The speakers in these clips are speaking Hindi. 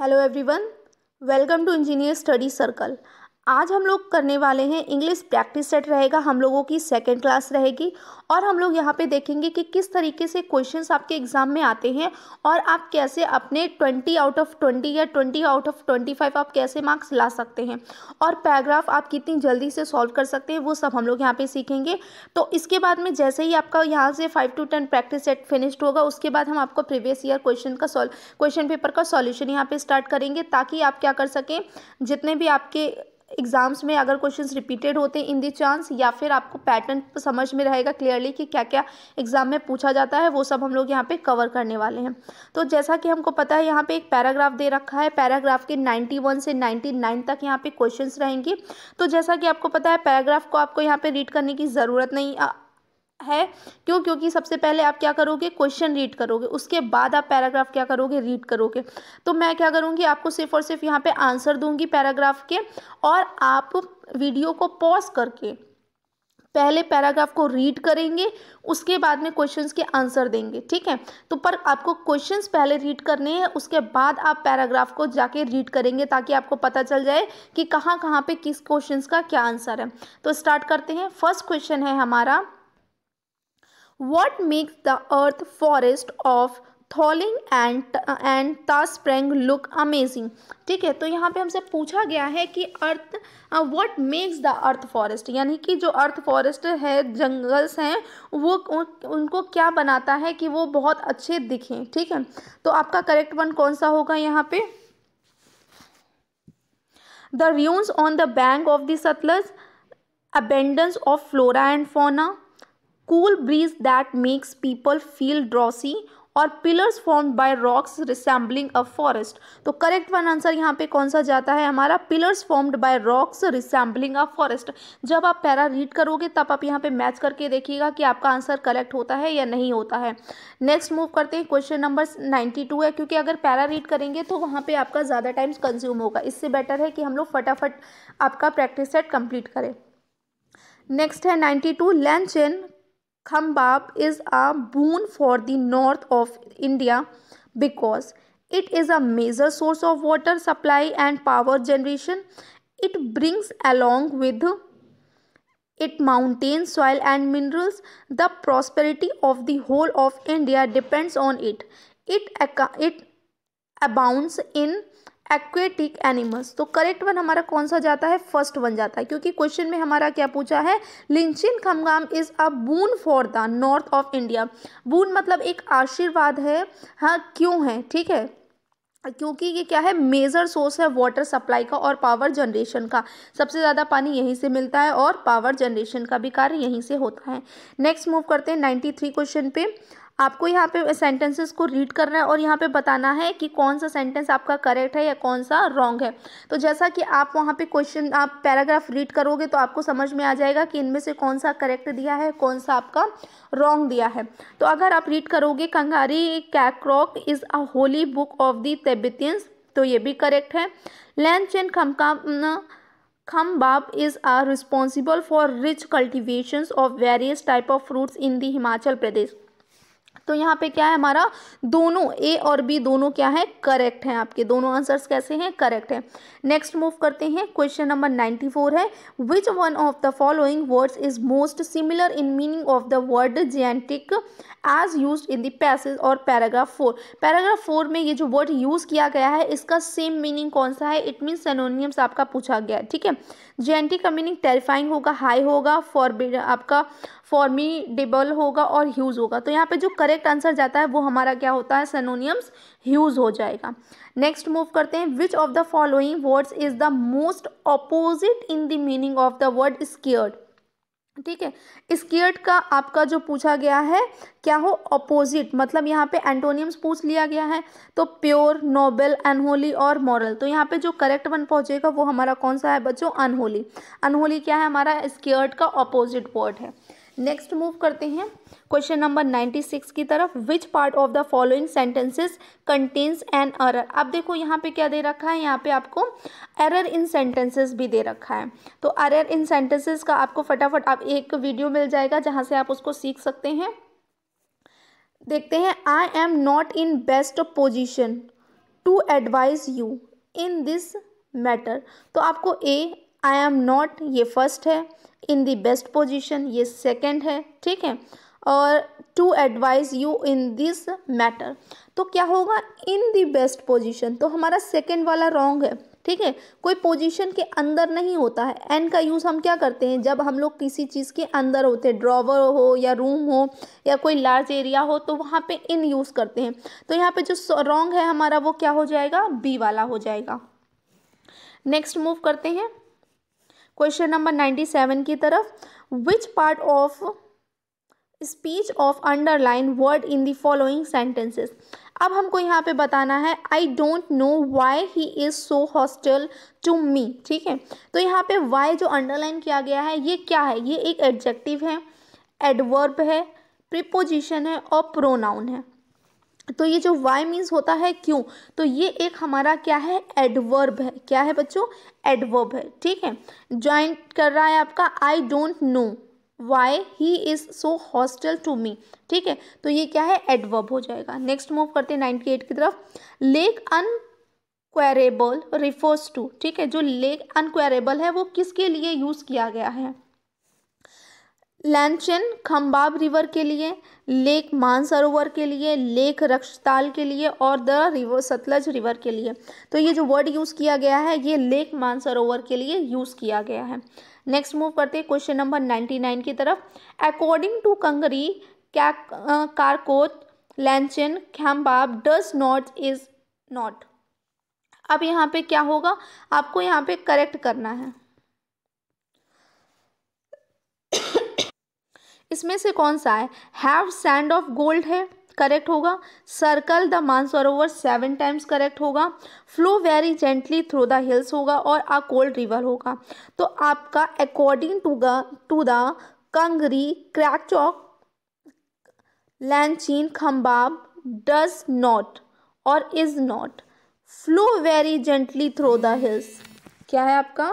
Hello everyone, welcome to Engineer Study Circle. आज हम लोग करने वाले हैं इंग्लिश प्रैक्टिस सेट रहेगा हम लोगों की सेकेंड क्लास रहेगी और हम लोग यहाँ पे देखेंगे कि किस तरीके से क्वेश्चंस आपके एग्ज़ाम में आते हैं और आप कैसे अपने 20 आउट ऑफ 20 या 20 आउट ऑफ 25 आप कैसे मार्क्स ला सकते हैं और पैराग्राफ आप कितनी जल्दी से सॉल्व कर सकते हैं वो सब हम लोग यहाँ पर सीखेंगे तो इसके बाद में जैसे ही आपका यहाँ से five two ten practice set finished होगा उसके बाद हम आपको प्रीवियस ईयर क्वेश्चन का सॉल्व क्वेश्चन पेपर का सॉल्यूशन यहाँ पर स्टार्ट करेंगे ताकि आप क्या कर सकें जितने भी आपके एग्ज़ाम्स में अगर क्वेश्चंस रिपीटेड होते हैं इन दी चांस या फिर आपको पैटर्न समझ में रहेगा क्लियरली कि क्या क्या एग्ज़ाम में पूछा जाता है वो सब हम लोग यहाँ पे कवर करने वाले हैं तो जैसा कि हमको पता है यहाँ पे एक पैराग्राफ दे रखा है पैराग्राफ के 91 से 99 तक यहाँ पे क्वेश्चंस रहेंगे तो जैसा कि आपको पता है पैराग्राफ को आपको यहाँ पर रीड करने की ज़रूरत नहीं है क्यों क्योंकि सबसे पहले आप क्या करोगे क्वेश्चन रीड करोगे उसके बाद आप पैराग्राफ क्या करोगे रीड करोगे तो मैं क्या करूँगी आपको सिर्फ और सिर्फ यहाँ पे आंसर दूंगी पैराग्राफ के और आप वीडियो को पॉज करके पहले पैराग्राफ को रीड करेंगे उसके बाद में क्वेश्चंस के आंसर देंगे ठीक है तो पर आपको क्वेश्चंस पहले रीड करने हैं उसके बाद आप पैराग्राफ को जाके रीड करेंगे ताकि आपको पता चल जाए कि कहाँ कहाँ पे किस क्वेश्चंस का क्या आंसर है तो स्टार्ट करते हैं फर्स्ट क्वेश्चन है हमारा What makes the earth forest of थॉलिंग एंड एंड तास्प्रेंग लुक अमेजिंग ठीक है तो यहाँ पे हमसे पूछा गया है कि earth what makes the earth forest यानी कि जो अर्थ फॉरेस्ट है जंगल्स हैं वो उनको क्या बनाता है कि वो बहुत अच्छे दिखें ठीक है तो आपका करेक्ट वन कौन सा होगा यहाँ पे the ruins on the bank of the Sutlej abundance of flora and fauna cool breeze that makes people feel drowsy और pillars form by rocks resembling a forest तो करेक्ट वन आंसर यहाँ पे कौन सा जाता है हमारा pillars formed by rocks resembling a forest जब आप पैरा रीड करोगे तब आप यहाँ पे मैच करके देखिएगा कि आपका आंसर करेक्ट होता है या नहीं होता है नेक्स्ट मूव करते हैं क्वेश्चन नंबर नाइन्टी है क्योंकि अगर पैरा रीड करेंगे तो वहाँ पर आपका ज़्यादा टाइम्स कंज्यूम होगा इससे बेटर है कि हम लोग फटाफट आपका प्रैक्टिस सेट कंप्लीट करें नेक्स्ट है ninety two Langchen Khambab is a boon for the north of India because it is a major source of water supply and power generation. It brings along with it mountains, soil and minerals. The prosperity of the whole of India depends on it. It, it abounds in aquatic animals तो करेक्ट वन हमारा कौन सा जाता है फर्स्ट वन जाता है क्योंकि क्वेश्चन में हमारा क्या पूछा है Langchen Khambab is a boon for the north of India boon मतलब एक आशीर्वाद है हाँ क्यों है ठीक है क्योंकि ये क्या है मेजर सोर्स है वाटर सप्लाई का और पावर जनरेशन का सबसे ज़्यादा पानी यहीं से मिलता है और पावर जनरेशन का भी कार्य यहीं से होता है नेक्स्ट मूव करते हैं नाइन्टी थ्री क्वेश्चन पे आपको यहाँ पे सेंटेंसेस को रीड करना है और यहाँ पे बताना है कि कौन सा सेंटेंस आपका करेक्ट है या कौन सा रॉन्ग है तो जैसा कि आप वहाँ पे क्वेश्चन आप पैराग्राफ रीड करोगे तो आपको समझ में आ जाएगा कि इनमें से कौन सा करेक्ट दिया है कौन सा आपका रॉन्ग दिया है तो अगर आप रीड करोगे Kangri Karchhak is a holy book of the Tibetans तो ये भी करेक्ट है लैंड चैन खमका Khambab is are responsible for rich cultivation of various type of fruits in the Himachal Pradesh तो यहाँ पे क्या है हमारा दोनों ए और बी दोनों क्या है करेक्ट हैं आपके दोनों आंसर्स कैसे हैं करेक्ट हैं नेक्स्ट मूव करते हैं क्वेश्चन नंबर नाइन्टी फोर है which one of the following words is most similar in meaning of the word जेंटिक एज यूज इन दैसेज पैसेज और पैराग्राफ फोर पैराग्राफ फोर में ये जो वर्ड यूज़ किया गया है इसका सेम मीनिंग कौन सा है इट मीन सेनोनियम्स आपका पूछा गया है ठीक है जेंटी का मीनिंग टेरिफाइंग होगा हाई होगा फॉर आपका फॉर्मीडेबल होगा और ह्यूज होगा तो यहाँ पे जो करेक्ट आंसर जाता है वो हमारा क्या होता है सेनोनियम्स ह्यूज हो जाएगा नेक्स्ट मूव करते हैं which of the following words is the most opposite in the meaning of the word sacred ठीक है स्कीर्ट का आपका जो पूछा गया है क्या हो अपोजिट मतलब यहाँ पे एंटोनियम्स पूछ लिया गया है तो प्योर नोबल अनहोली और मॉरल तो यहाँ पे जो करेक्ट वन पहुँचेगा वो हमारा कौन सा है बच्चों अनहोली अनहोली क्या है हमारा स्कीर्ट का अपोजिट वर्ड है नेक्स्ट मूव करते हैं क्वेश्चन नंबर नाइन्टी सिक्स की तरफ which part of the following sentences contains an error अब देखो यहाँ पे क्या दे रखा है यहाँ पे आपको एरर इन सेंटेंसेस भी दे रखा है तो एरर इन सेंटेंसेस का आपको फटाफट आप एक वीडियो मिल जाएगा जहाँ से आप उसको सीख सकते हैं देखते हैं I am not in best position to advise you in this matter तो आपको ए आई एम नॉट ये फर्स्ट है इन दी बेस्ट पोजिशन ये सेकेंड है ठीक है और to advise you in this matter तो क्या होगा इन द बेस्ट पोजिशन तो हमारा सेकेंड वाला रॉन्ग है ठीक है कोई पोजीशन के अंदर नहीं होता है एन का यूज़ हम क्या करते हैं जब हम लोग किसी चीज़ के अंदर होते हैं ड्रॉवर हो या रूम हो या कोई लार्ज एरिया हो तो वहाँ पे इन यूज़ करते हैं तो यहाँ पे जो रॉन्ग है हमारा वो क्या हो जाएगा बी वाला हो जाएगा नेक्स्ट मूव करते हैं क्वेश्चन नंबर नाइन्टी सेवन की तरफ which part of speech of underline word in the following sentences अब हमको यहाँ पे बताना है I don't know why he is so hostile to me ठीक है तो यहाँ पे वाई जो अंडरलाइन किया गया है ये क्या है ये एक एडजेक्टिव है एडवर्ब है प्रिपोजिशन है और प्रोनाउन है तो ये जो वाई मीन्स होता है क्यों तो ये एक हमारा क्या है एडवर्ब है क्या है बच्चों एडवर्ब है ठीक है ज्वाइंट कर रहा है आपका I don't know why he is so hostile to me ठीक है तो ये क्या है एडवर्ब हो जाएगा नेक्स्ट मूव करते हैं नाइन्टी एट की तरफ lake unconquerable refers to ठीक है जो लेक अनक्वेरेबल है वो किसके लिए यूज़ किया गया है लैंचन खम्बाब रिवर के लिए लेक मानसरोवर के लिए लेक रक्षताल के लिए और द रिवर सतलज रिवर के लिए तो ये जो वर्ड यूज़ किया गया है ये लेक मानसरोवर के लिए यूज़ किया गया है नेक्स्ट मूव करते हैं क्वेश्चन नंबर नाइन्टी नाइन की तरफ अकॉर्डिंग टू कंगरी क्या Karchhak Langchen Khambab does not is not अब यहाँ पे क्या होगा आपको यहाँ पे करेक्ट करना है इसमें से कौन सा है हैव सैंड ऑफ गोल्ड है करेक्ट होगा circle the Mansarovar seven times correct होगा flow very gently through the hills होगा और आ कोल्ड रिवर होगा तो आपका according to to the Kangri Karchhak Langchen Khambab does not और is not flow very gently through the hills क्या है आपका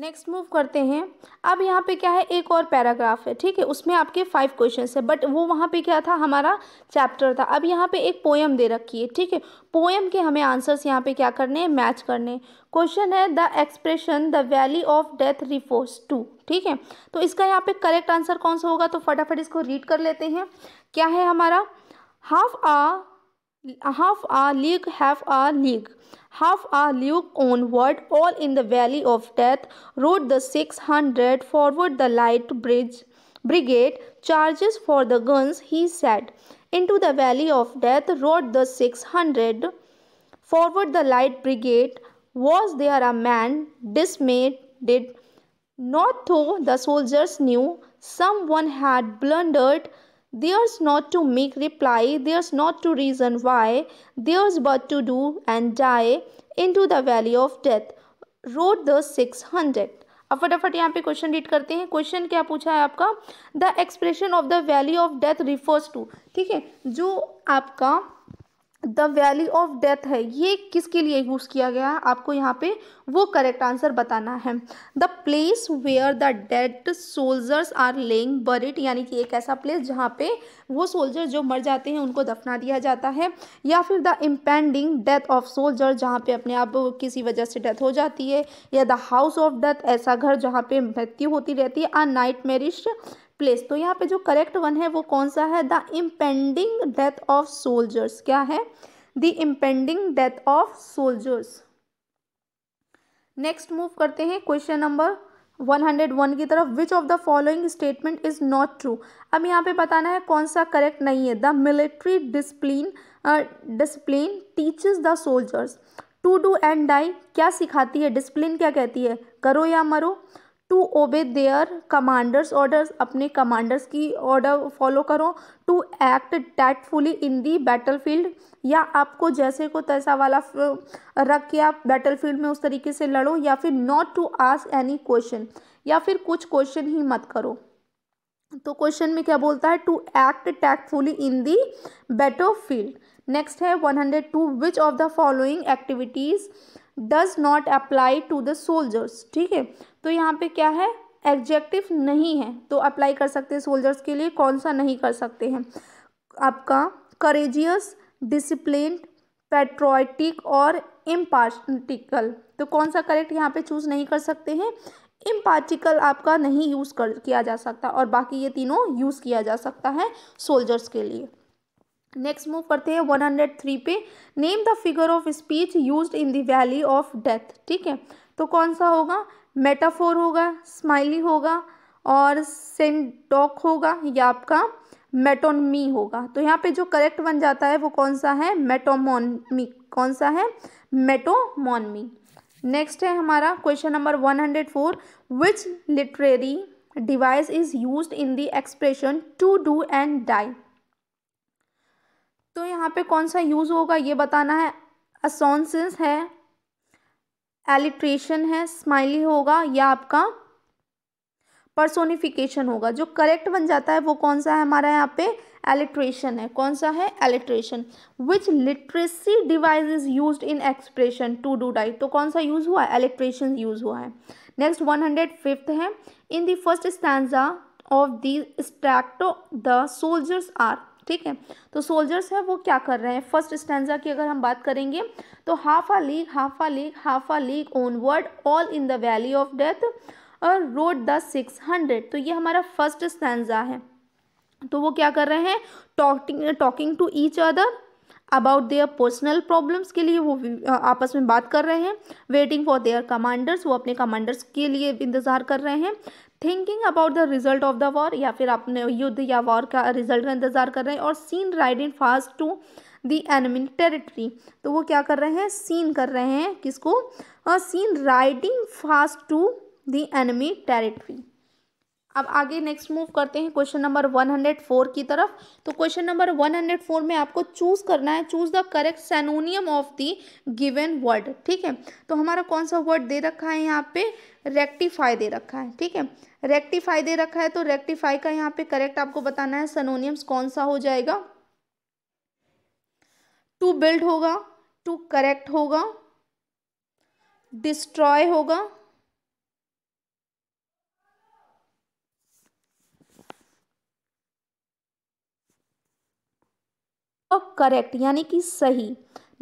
नेक्स्ट मूव करते हैं अब यहाँ पे क्या है एक और पैराग्राफ है ठीक है उसमें आपके फाइव क्वेश्चन है बट वो वहाँ पे क्या था हमारा चैप्टर था अब यहाँ पे एक पोएम दे रखी है ठीक है पोएम के हमें आंसर्स यहाँ पे क्या करने हैं मैच करने क्वेश्चन है the expression the valley of death refers to ठीक है तो इसका यहाँ पे करेक्ट आंसर कौन सा होगा तो फटाफट इसको रीड कर लेते हैं क्या है हमारा half a half a league, half a league. Half a league onward, all in the valley of death, rode the 600 forward the light bridge brigade charges for the guns, he said. Into the valley of death rode the 600 forward the light brigade. Was there a man dismayed? Did not though the soldiers knew someone had blundered there's not to make reply, there's not to reason why, there's but to do and die into the valley of death, wrote the 600. अब फटाफट यहाँ पे क्वेश्चन रीड करते हैं क्वेश्चन क्या पूछा है आपका the expression of the valley of death refers to ठीक है जो आपका द वैली ऑफ डेथ है ये किसके लिए यूज़ किया गया है आपको यहाँ पे वो करेक्ट आंसर बताना है the place where the dead soldiers are lying buried यानी कि एक ऐसा प्लेस जहाँ पे वो सोल्जर जो मर जाते हैं उनको दफना दिया जाता है या फिर the impending death of soldier जहाँ पे अपने आप किसी वजह से डेथ हो जाती है या द हाउस ऑफ डेथ ऐसा घर जहाँ पे मृत्यु होती रहती है आ नाइट मेरिश प्लेस तो यहाँ पे जो करेक्ट वन है वो कौन सा है the impending death of soldiers क्या है the impending death of soldiers next move करते हैं क्वेश्चन नंबर 101 की तरफ which of the following statement is not true अब यहाँ पे बताना है कौन सा करेक्ट नहीं है the military discipline discipline teaches the soldiers to do and die क्या सिखाती है डिसप्लिन क्या कहती है करो या मरो to obey their commanders orders अपने कमांडर्स की ऑर्डर फॉलो करो to act tactfully in the battle field या आपको जैसे को तैसा वाला रख के आप बैटल फील्ड में उस तरीके से लड़ो या फिर not to ask any question या फिर कुछ क्वेश्चन ही मत करो तो क्वेश्चन में क्या बोलता है to act tactfully in the battle field next है one hundred two which of the following activities does not apply to the soldiers ठीक है तो यहाँ पे क्या है एग्जेक्टिव नहीं है तो अप्लाई कर सकते हैं सोल्जर्स के लिए कौन सा नहीं कर सकते हैं आपका करेजियस डिसिप्लिन पेट्रोटिक और इम्पार्टिकल तो कौन सा करेक्ट यहाँ पे चूज़ नहीं कर सकते हैं इम्पार्टिकल आपका नहीं यूज़ कर किया जा सकता और बाकी ये तीनों यूज़ किया जा सकता है सोल्जर्स के लिए नेक्स्ट मूव करते हैं वन हंड्रेड थ्री पे name the figure of speech use in the valley of death ठीक है तो कौन सा होगा मेटाफोर होगा स्माइली होगा और सेंडॉक होगा या आपका मेटोनमी होगा तो यहाँ पे जो करेक्ट बन जाता है वो कौन सा है मेटोमोनमी कौन सा है मेटोमोनमी नेक्स्ट है हमारा question number one hundred four which literary device is use in the expression to do and die तो यहाँ पे कौन सा यूज़ होगा ये बताना है असोनसेंस है एलिट्रेशन है स्माइली होगा या आपका पर्सोनिफिकेशन होगा जो करेक्ट बन जाता है वो कौन सा है हमारा यहाँ पे एलिट्रेशन है कौन सा है alliteration which literacy device is use in expression to do die तो कौन सा यूज़ हुआ है एलिट्रेशन यूज़ हुआ है नेक्स्ट वन हंड्रेड फिफ्थ है in the first stanza of the स्टैक्टो द सोल्जर्स आर ठीक है तो सोल्जर्स हैं वो क्या कर रहे हैं फर्स्ट स्टैंडा की अगर हम बात करेंगे तो half a league half a league half a league onward all in the valley of death और रोड द सिक्स हंड्रेड तो ये हमारा फर्स्ट स्टैंडा है तो वो क्या कर रहे हैं talking talking to each other about their personal problems के लिए वो आपस में बात कर रहे हैं वेटिंग फॉर देयर कमांडर्स वो अपने कमांडर्स के लिए इंतज़ार कर रहे हैं thinking about the result of the war या फिर अपने युद्ध या वॉर का रिजल्ट का इंतजार कर रहे हैं और seen ride in fast to the enemy territory तो वो क्या कर रहे हैं सीन कर रहे हैं किसको seen riding fast to the enemy territory अब आगे नेक्स्ट मूव करते हैं question number one hundred four की तरफ तो question number one hundred four में आपको चूज करना है choose the correct synonym of the given word ठीक है तो हमारा कौन सा वर्ड दे रखा है यहाँ पे रेक्टिफाई दे रखा है ठीक है रेक्टिफाई दे रखा है तो रेक्टिफाई का यहाँ पे करेक्ट आपको बताना है सनोनियम्स कौन सा हो जाएगा टू बिल्ड होगा टू करेक्ट होगा डिस्ट्रॉय होगा करेक्ट यानी कि सही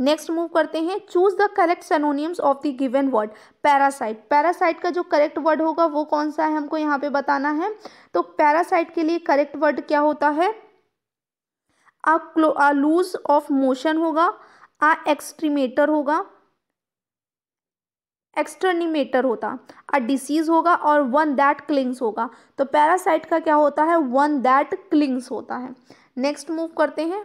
नेक्स्ट मूव करते हैं choose the correct synonyms of the given word parasite parasite का जो करेक्ट वर्ड होगा वो कौन सा है हमको यहाँ पे बताना है तो पैरासाइट के लिए करेक्ट वर्ड क्या होता है a a loose of motion होगा आ एक्सट्रीमेटर होगा एक्सटर्निमेटर होता अ डिसीज होगा और वन दैट क्लिंग्स होगा तो पैरासाइट का क्या होता है वन दैट क्लिंग्स होता है नेक्स्ट मूव करते हैं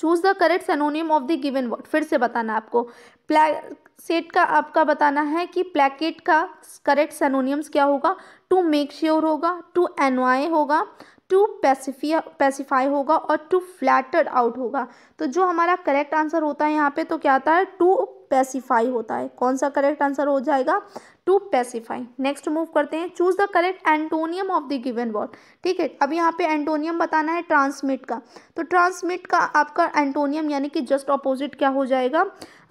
choose the correct synonym of the given word फिर से बताना आपको प्लेट का आपका बताना है कि प्लेकेट का करेक्ट सनोनियम्स क्या होगा टू मेक श्योर होगा टू एनवाए होगा टू पैसिफिया पैसिफाई होगा और टू फ्लैटर्ड आउट होगा तो जो हमारा करेक्ट आंसर होता है यहाँ पे तो क्या आता है टू पैसिफाई होता है कौन सा करेक्ट आंसर हो जाएगा टू पैसिफाई नेक्स्ट मूव करते हैं choose the correct antonym of the given word ठीक है अब यहाँ पे एंटोनियम बताना है ट्रांसमिट का तो ट्रांसमिट का आपका एंटोनियम यानी कि जस्ट अपोजिट क्या हो जाएगा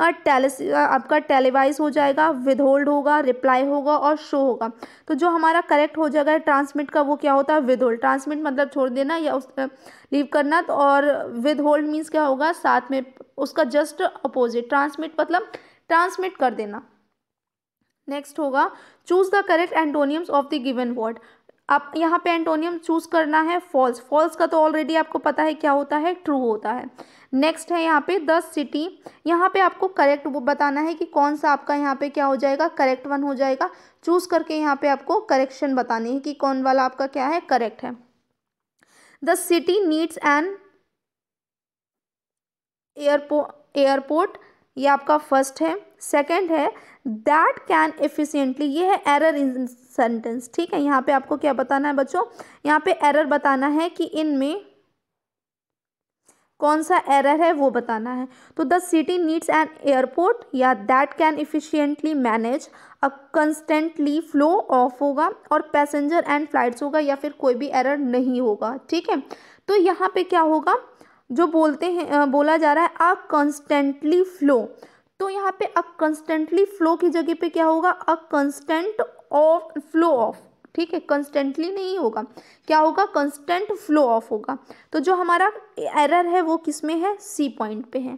टेलिस आपका टेलीवाइज हो जाएगा विदहोल्ड होगा रिप्लाई होगा और शो होगा तो जो हमारा करेक्ट हो जाएगा ट्रांसमिट का वो क्या होता है विदहोल्ड ट्रांसमिट मतलब छोड़ देना या उस लीव करना तो और विदहोल्ड मीन्स क्या होगा साथ में उसका जस्ट अपोजिट ट्रांसमिट मतलब ट्रांसमिट कर देना नेक्स्ट होगा choose the correct antonyms of the given word आप यहाँ पे एंटोनियम चूज करना है फॉल्स फॉल्स का तो ऑलरेडी आपको पता है क्या होता है ट्रू होता है नेक्स्ट है यहाँ पे द सिटी यहाँ पे आपको करेक्ट वो बताना है कि कौन सा आपका यहाँ पे क्या हो जाएगा करेक्ट वन हो जाएगा चूज़ करके यहाँ पे आपको करेक्शन बतानी है कि कौन वाला आपका क्या है करेक्ट है the city needs an airport airport ये आपका फर्स्ट है सेकंड है दैट कैन एफिशिएंटली ये है एरर इन सेंटेंस ठीक है यहाँ पे आपको क्या बताना है बच्चों यहाँ पे एरर बताना है कि इनमें कौन सा एरर है वो बताना है तो the city needs an airport या that can efficiently manage a constantly flow of होगा और पैसेंजर एंड फ्लाइट्स होगा या फिर कोई भी एरर नहीं होगा ठीक है तो यहाँ पे क्या होगा जो बोलते हैं बोला जा रहा है अ कंस्टेंटली फ्लो तो यहाँ पे अ कंस्टेंटली फ्लो की जगह पे क्या होगा a constant of flow of ठीक है कंस्टेंटली नहीं होगा क्या होगा कंस्टेंट फ्लो ऑफ होगा तो जो हमारा एरर है वो किस में है सी पॉइंट पे है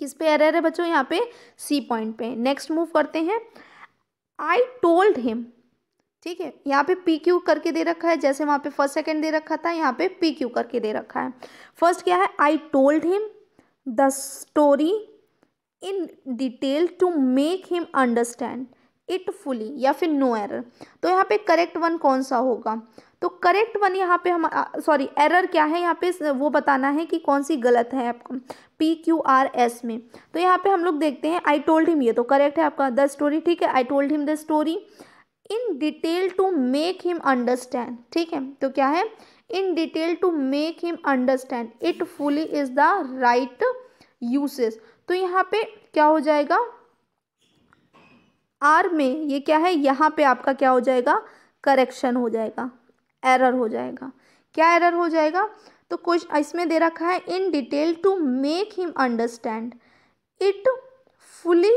किस पे एरर है बच्चों यहाँ पे सी पॉइंट पे नेक्स्ट मूव करते हैं आई टोल्ड हिम ठीक है यहाँ पे पी क्यू करके दे रखा है जैसे वहाँ पे फर्स्ट सेकेंड दे रखा था यहाँ पे पी क्यू करके दे रखा है फर्स्ट क्या है I told him the story in detail to make him understand it fully या फिर नो एरर तो यहाँ पे करेक्ट वन कौन सा होगा तो करेक्ट वन यहाँ पे हम सॉरी एरर क्या है यहाँ पे वो बताना है कि कौन सी गलत है आपको पी क्यू आर एस में तो यहाँ पे हम लोग देखते हैं आई टोल्ड हिम ये तो करेक्ट है आपका द स्टोरी ठीक है I told him the story in detail to make him understand ठीक है तो क्या है in detail to make him understand it fully is the right uses तो यहाँ पे क्या हो जाएगा आर में ये क्या है यहाँ पे आपका क्या हो जाएगा करेक्शन हो जाएगा एरर हो जाएगा क्या एरर हो जाएगा तो कुछ इसमें दे रखा है in detail to make him understand it fully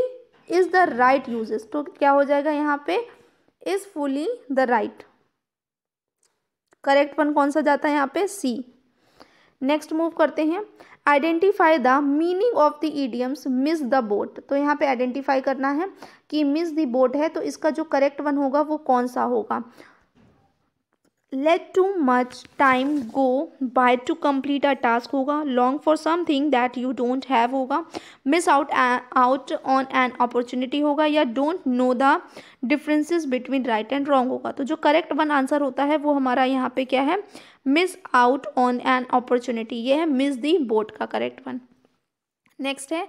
is the right uses तो क्या हो जाएगा यहाँ पे is fully the right correct पन कौन सा जाता है यहाँ पे सी नेक्स्ट मूव करते हैं identify the meaning of the idioms miss the boat तो यहाँ पे आइडेंटिफाई करना है कि मिस द बोट है तो इसका जो करेक्ट वन होगा वो कौन सा होगा let too much time go by to complete a task होगा long for something that you don't have होगा miss out out on an opportunity होगा या don't know the differences between right and wrong होगा तो जो करेक्ट वन आंसर होता है वो हमारा यहाँ पे क्या है miss out on an opportunity ये है मिस दी बोट का करेक्ट वन नेक्स्ट है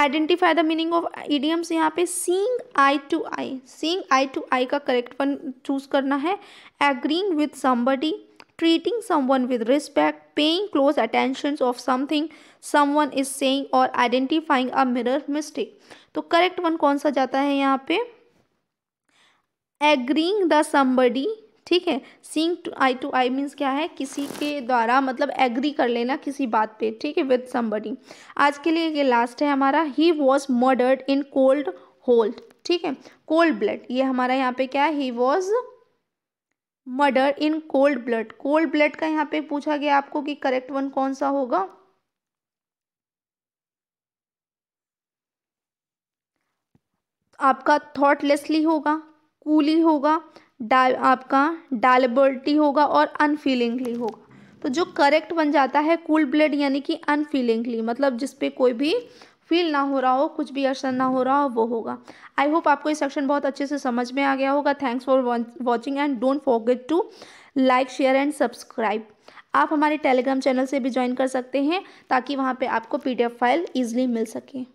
identify the meaning of idioms यहाँ पे सींग आई to I seeing I to आई का करेक्ट वन चूज करना है agreeing with somebody treating one with respect paying close attention of something one is saying और आइडेंटिफाइंग अ मिरर मिस्टेक तो करेक्ट वन कौन सा जाता है यहाँ पे एग्रींग द समबडी ठीक है seeing to eye to eye means क्या है किसी के द्वारा मतलब एग्री कर लेना किसी बात पे ठीक है विद समबडी आज के लिए ये लास्ट है हमारा he was murdered in cold hold ठीक है कोल्ड ब्लड ये हमारा यहाँ पे क्या है he was murder in cold blood cold blood का यहाँ पे पूछा गया आपको कि करेक्ट वन कौन सा होगा आपका थॉटलेसली होगा कूली होगा डा आपका डालबर्टी होगा और अनफीलिंगली होगा तो जो करेक्ट बन जाता है कूल ब्लड यानी कि अनफीलिंगली मतलब जिस पे कोई भी फील ना हो रहा हो कुछ भी असर ना हो रहा हो वो होगा आई होप आपको ये सेक्शन बहुत अच्छे से समझ में आ गया होगा thanks for watching and don't forget to like share and subscribe आप हमारे टेलीग्राम चैनल से भी ज्वाइन कर सकते हैं ताकि वहाँ पे आपको पीडीएफ फाइल ईजिली मिल सके